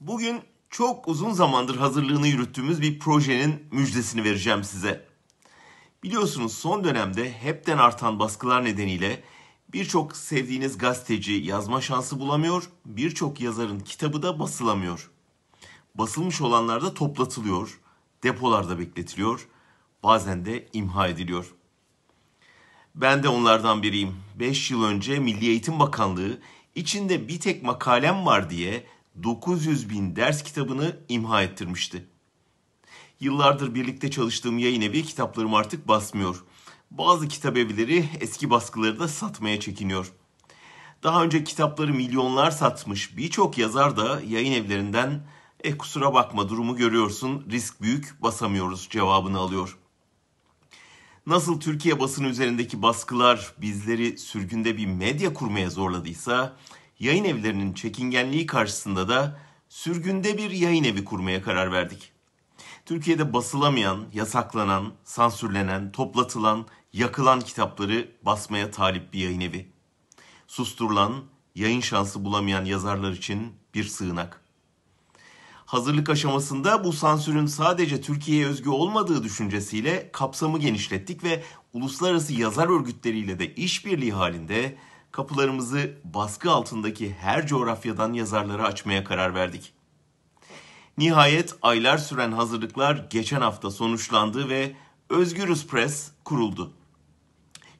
Bugün çok uzun zamandır hazırlığını yürüttüğümüz bir projenin müjdesini vereceğim size. Biliyorsunuz son dönemde hepten artan baskılar nedeniyle birçok sevdiğiniz gazeteci yazma şansı bulamıyor, birçok yazarın kitabı da basılamıyor. Basılmış olanlar da toplatılıyor, depolarda bekletiliyor, bazen de imha ediliyor. Ben de onlardan biriyim. 5 yıl önce Milli Eğitim Bakanlığı içinde bir tek makalem var diye 900 bin ders kitabını imha ettirmişti. Yıllardır birlikte çalıştığım yayın evi kitaplarım artık basmıyor. Bazı kitap evleri eski baskıları da satmaya çekiniyor. Daha önce kitapları milyonlar satmış birçok yazar da yayın evlerinden e kusura bakma durumu görüyorsun risk büyük basamıyoruz cevabını alıyor. Nasıl Türkiye basını üzerindeki baskılar bizleri sürgünde bir medya kurmaya zorladıysa yayın evlerinin çekingenliği karşısında da sürgünde bir yayın evi kurmaya karar verdik. Türkiye'de basılamayan, yasaklanan, sansürlenen, toplatılan, yakılan kitapları basmaya talip bir yayın evi. Susturulan, yayın şansı bulamayan yazarlar için bir sığınak. Hazırlık aşamasında bu sansürün sadece Türkiye'ye özgü olmadığı düşüncesiyle kapsamı genişlettik ve uluslararası yazar örgütleriyle de işbirliği halinde kapılarımızı baskı altındaki her coğrafyadan yazarlara açmaya karar verdik. Nihayet aylar süren hazırlıklar geçen hafta sonuçlandı ve Özgürüz Press kuruldu.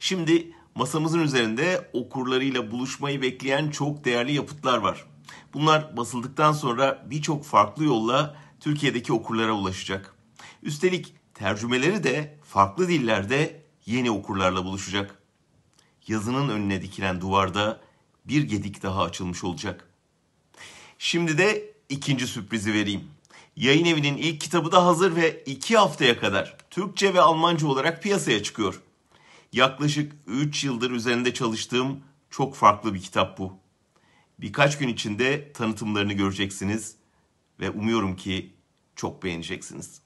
Şimdi masamızın üzerinde okurlarıyla buluşmayı bekleyen çok değerli yapıtlar var. Bunlar basıldıktan sonra birçok farklı yolla Türkiye'deki okurlara ulaşacak. Üstelik tercümeleri de farklı dillerde yeni okurlarla buluşacak yazının önüne dikilen duvarda bir gedik daha açılmış olacak. Şimdi de ikinci sürprizi vereyim. Yayın evinin ilk kitabı da hazır ve iki haftaya kadar Türkçe ve Almanca olarak piyasaya çıkıyor. Yaklaşık 3 yıldır üzerinde çalıştığım çok farklı bir kitap bu. Birkaç gün içinde tanıtımlarını göreceksiniz ve umuyorum ki çok beğeneceksiniz.